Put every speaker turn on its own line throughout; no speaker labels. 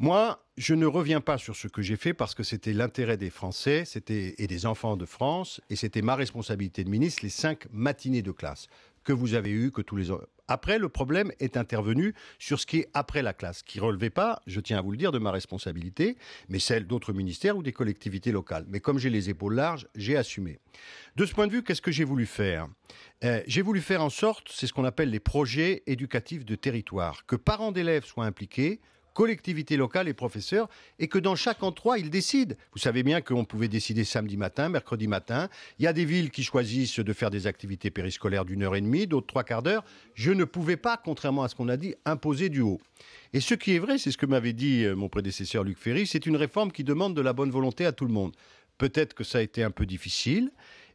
Moi, je ne reviens pas sur ce que j'ai fait parce que c'était l'intérêt des Français c'était, et des enfants de France, et c'était ma responsabilité de ministre, les cinq matinées de classe que vous avez eues, que tous les après, le problème est intervenu sur ce qui est après la classe, qui ne relevait pas, je tiens à vous le dire, de ma responsabilité, mais celle d'autres ministères ou des collectivités locales. Mais comme j'ai les épaules larges, j'ai assumé. De ce point de vue, qu'est-ce que j'ai voulu faire euh, J'ai voulu faire en sorte, c'est ce qu'on appelle les projets éducatifs de territoire, que parents d'élèves soient impliqués, collectivités locales et professeurs, et que dans chaque endroit, ils décident. Vous savez bien qu'on pouvait décider samedi matin, mercredi matin. Il y a des villes qui choisissent de faire des activités périscolaires d'une heure et demie, d'autres trois quarts d'heure. Je ne pouvais pas, contrairement à ce qu'on a dit, imposer du haut. Et ce qui est vrai, c'est ce que m'avait dit euh, mon prédécesseur Luc Ferry, c'est une réforme qui demande de la bonne volonté à tout le monde. Peut-être que ça a été un peu difficile,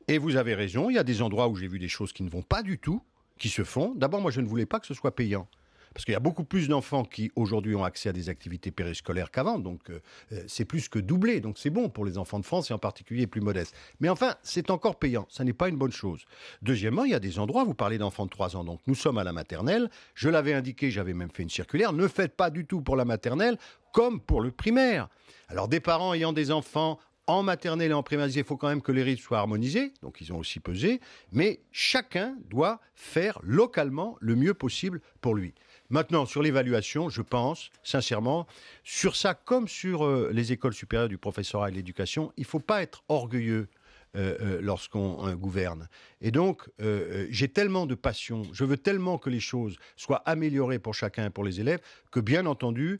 et vous avez raison, il y a des endroits où j'ai vu des choses qui ne vont pas du tout, qui se font. D'abord, moi, je ne voulais pas que ce soit payant parce qu'il y a beaucoup plus d'enfants qui aujourd'hui ont accès à des activités périscolaires qu'avant, donc euh, euh, c'est plus que doublé, donc c'est bon pour les enfants de France et en particulier plus modestes. Mais enfin, c'est encore payant, ça n'est pas une bonne chose. Deuxièmement, il y a des endroits, vous parlez d'enfants de 3 ans, donc nous sommes à la maternelle, je l'avais indiqué, j'avais même fait une circulaire, ne faites pas du tout pour la maternelle comme pour le primaire. Alors des parents ayant des enfants en maternelle et en primaire, il faut quand même que les rythmes soient harmonisés, donc ils ont aussi pesé, mais chacun doit faire localement le mieux possible pour lui. Maintenant, sur l'évaluation, je pense, sincèrement, sur ça comme sur euh, les écoles supérieures du professorat et de l'éducation, il ne faut pas être orgueilleux euh, euh, lorsqu'on hein, gouverne. Et donc, euh, j'ai tellement de passion, je veux tellement que les choses soient améliorées pour chacun et pour les élèves, que bien entendu,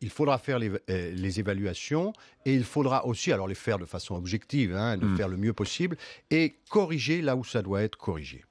il faudra faire les, évaluations et il faudra aussi, alors les faire de façon objective, hein, de mmh. faire le mieux possible, et corriger là où ça doit être corrigé.